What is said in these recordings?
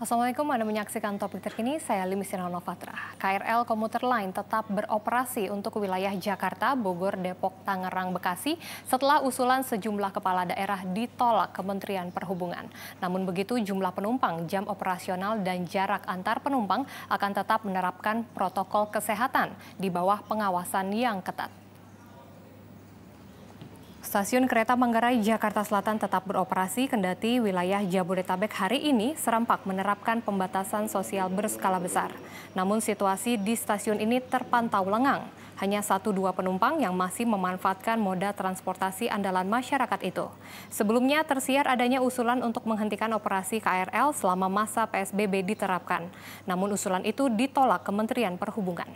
Assalamualaikum, Anda menyaksikan topik terkini, saya Limis Novatra. KRL Komuter Line tetap beroperasi untuk wilayah Jakarta, Bogor, Depok, Tangerang, Bekasi setelah usulan sejumlah kepala daerah ditolak Kementerian Perhubungan. Namun begitu, jumlah penumpang, jam operasional, dan jarak antar penumpang akan tetap menerapkan protokol kesehatan di bawah pengawasan yang ketat. Stasiun kereta Manggarai Jakarta Selatan tetap beroperasi kendati wilayah Jabodetabek hari ini serempak menerapkan pembatasan sosial berskala besar. Namun situasi di stasiun ini terpantau lengang. Hanya satu dua penumpang yang masih memanfaatkan moda transportasi andalan masyarakat itu. Sebelumnya tersiar adanya usulan untuk menghentikan operasi KRL selama masa PSBB diterapkan. Namun usulan itu ditolak Kementerian Perhubungan.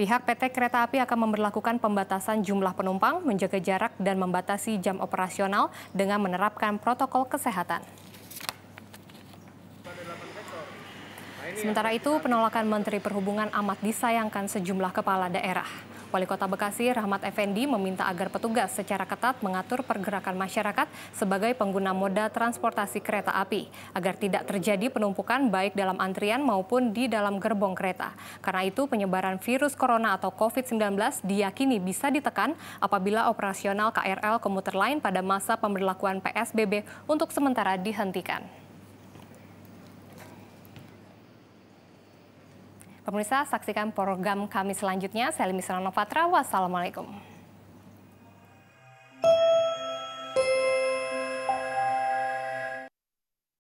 Pihak PT Kereta Api akan memperlakukan pembatasan jumlah penumpang, menjaga jarak, dan membatasi jam operasional dengan menerapkan protokol kesehatan. Sementara itu, penolakan Menteri Perhubungan amat disayangkan sejumlah kepala daerah. Wali Kota Bekasi Rahmat Effendi meminta agar petugas secara ketat mengatur pergerakan masyarakat sebagai pengguna moda transportasi kereta api agar tidak terjadi penumpukan baik dalam antrian maupun di dalam gerbong kereta. Karena itu penyebaran virus corona atau COVID-19 diyakini bisa ditekan apabila operasional KRL komuter lain pada masa pemberlakuan PSBB untuk sementara dihentikan. Pemirsa, saksikan program kami selanjutnya. Saya Limisra Novatra, wassalamualaikum.